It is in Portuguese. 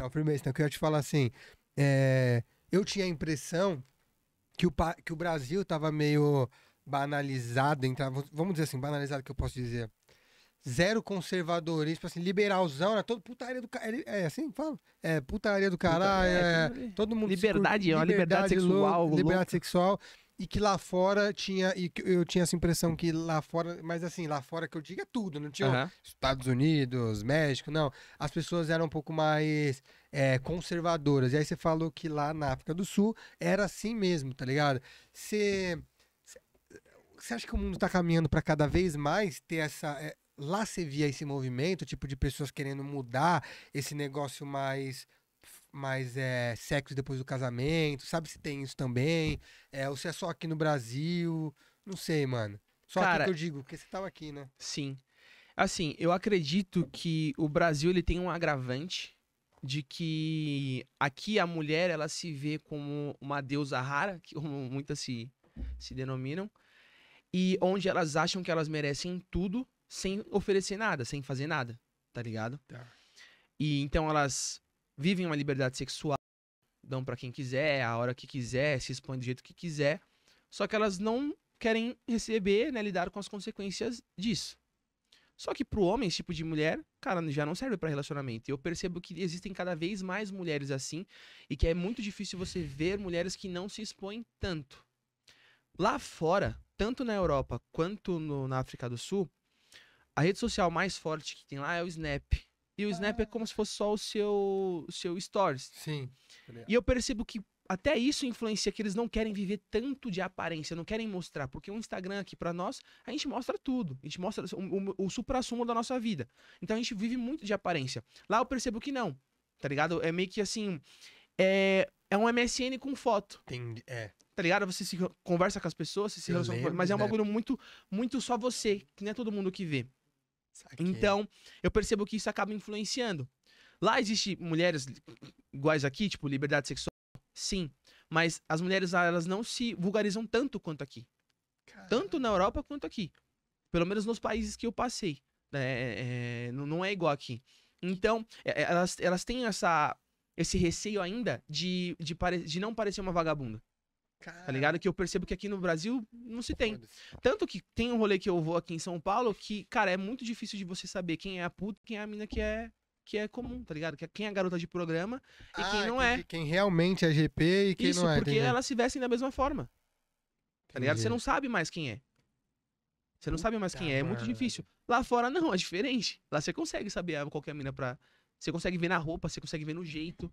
Não, firmeza. Então, eu queria te falar assim. É, eu tinha a impressão que o, que o Brasil tava meio banalizado, entrava, vamos dizer assim, banalizado que eu posso dizer. Zero conservadorismo, assim, liberalzão, né? Todo putaria do caralho. É assim fala? É, putaria do caralho. É, é, é, todo mundo. Liberdade, é liberdade, liberdade sexual. liberdade sexual e que lá fora tinha. E eu tinha essa impressão que lá fora. Mas assim, lá fora que eu digo é tudo, não tinha uhum. Estados Unidos, México, não. As pessoas eram um pouco mais é, conservadoras. E aí você falou que lá na África do Sul era assim mesmo, tá ligado? Você. Você acha que o mundo está caminhando para cada vez mais ter essa. É, lá você via esse movimento, tipo de pessoas querendo mudar esse negócio mais mais é, sexo depois do casamento? Sabe se tem isso também? É, ou se é só aqui no Brasil? Não sei, mano. Só Cara, que eu digo, porque você tava aqui, né? Sim. Assim, eu acredito que o Brasil ele tem um agravante de que aqui a mulher ela se vê como uma deusa rara, que muitas se, se denominam, e onde elas acham que elas merecem tudo sem oferecer nada, sem fazer nada, tá ligado? Tá. E então elas vivem uma liberdade sexual, dão para quem quiser, a hora que quiser, se expõem do jeito que quiser, só que elas não querem receber, né, lidar com as consequências disso. Só que pro homem, esse tipo de mulher, cara, já não serve para relacionamento. eu percebo que existem cada vez mais mulheres assim e que é muito difícil você ver mulheres que não se expõem tanto. Lá fora, tanto na Europa quanto no, na África do Sul, a rede social mais forte que tem lá é o Snap, e o Snap é como se fosse só o seu, o seu Stories. Sim. Tá e eu percebo que até isso influencia que eles não querem viver tanto de aparência, não querem mostrar, porque o Instagram aqui para nós, a gente mostra tudo, a gente mostra o, o, o supra-sumo da nossa vida. Então a gente vive muito de aparência. Lá eu percebo que não, tá ligado? É meio que assim, é, é um MSN com foto. Tem, é. Tá ligado? Você se conversa com as pessoas, se relaciona, mas é um né? bagulho muito muito só você, que não é todo mundo que vê. Saquei. Então, eu percebo que isso acaba influenciando. Lá existe mulheres iguais aqui, tipo, liberdade sexual, sim. Mas as mulheres, elas não se vulgarizam tanto quanto aqui. Caramba. Tanto na Europa quanto aqui. Pelo menos nos países que eu passei. Né? É, é, não é igual aqui. Então, é, é, elas, elas têm essa, esse receio ainda de, de, pare, de não parecer uma vagabunda. Tá ligado? Que eu percebo que aqui no Brasil não se tem. Tanto que tem um rolê que eu vou aqui em São Paulo que, cara, é muito difícil de você saber quem é a puta quem é a mina que é que é comum, tá ligado? Que é quem é garota de programa e ah, quem não é. Quem realmente é GP e quem Isso, não é. Isso, porque entendi. elas se vestem da mesma forma. Tá ligado? Você não sabe mais quem é. Você não sabe mais quem é, é muito difícil. Lá fora não, é diferente. Lá você consegue saber qual é a mina pra. Você consegue ver na roupa, você consegue ver no jeito.